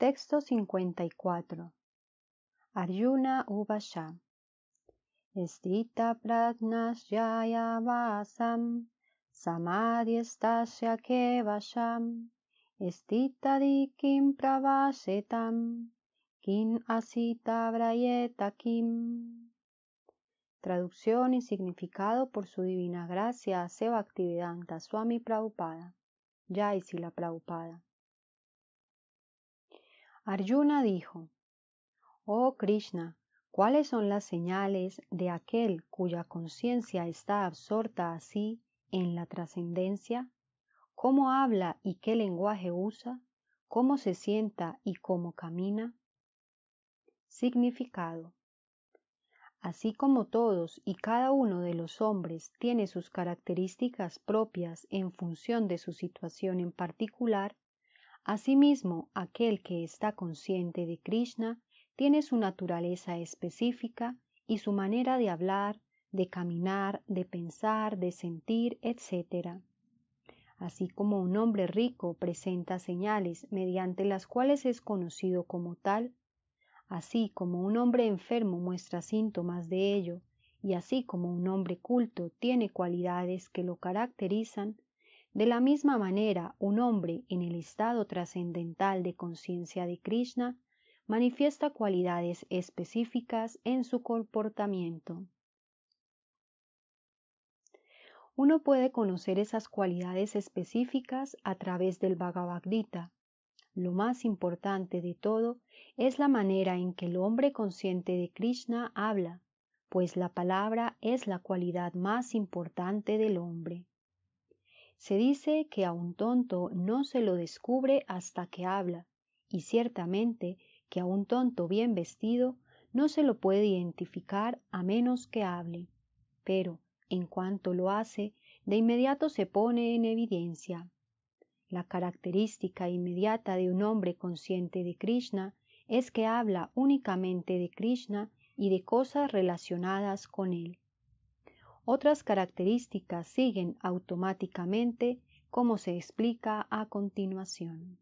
Texto 54. Arjuna Uvasha. Estita pratnashyaya vasam, samadhyastasya kevasham, estita dikim pravashetam, kin asita brayeta kim. Traducción y significado por su divina gracia a Seva Actividanta Swami Prabhupada. la Prabhupada. Arjuna dijo, Oh Krishna, ¿cuáles son las señales de aquel cuya conciencia está absorta así en la trascendencia? ¿Cómo habla y qué lenguaje usa? ¿Cómo se sienta y cómo camina? Significado. Así como todos y cada uno de los hombres tiene sus características propias en función de su situación en particular, Asimismo, aquel que está consciente de Krishna tiene su naturaleza específica y su manera de hablar, de caminar, de pensar, de sentir, etc. Así como un hombre rico presenta señales mediante las cuales es conocido como tal, así como un hombre enfermo muestra síntomas de ello, y así como un hombre culto tiene cualidades que lo caracterizan, de la misma manera, un hombre en el estado trascendental de conciencia de Krishna manifiesta cualidades específicas en su comportamiento. Uno puede conocer esas cualidades específicas a través del Bhagavad Gita. Lo más importante de todo es la manera en que el hombre consciente de Krishna habla, pues la palabra es la cualidad más importante del hombre. Se dice que a un tonto no se lo descubre hasta que habla, y ciertamente que a un tonto bien vestido no se lo puede identificar a menos que hable, pero en cuanto lo hace, de inmediato se pone en evidencia. La característica inmediata de un hombre consciente de Krishna es que habla únicamente de Krishna y de cosas relacionadas con él. Otras características siguen automáticamente como se explica a continuación.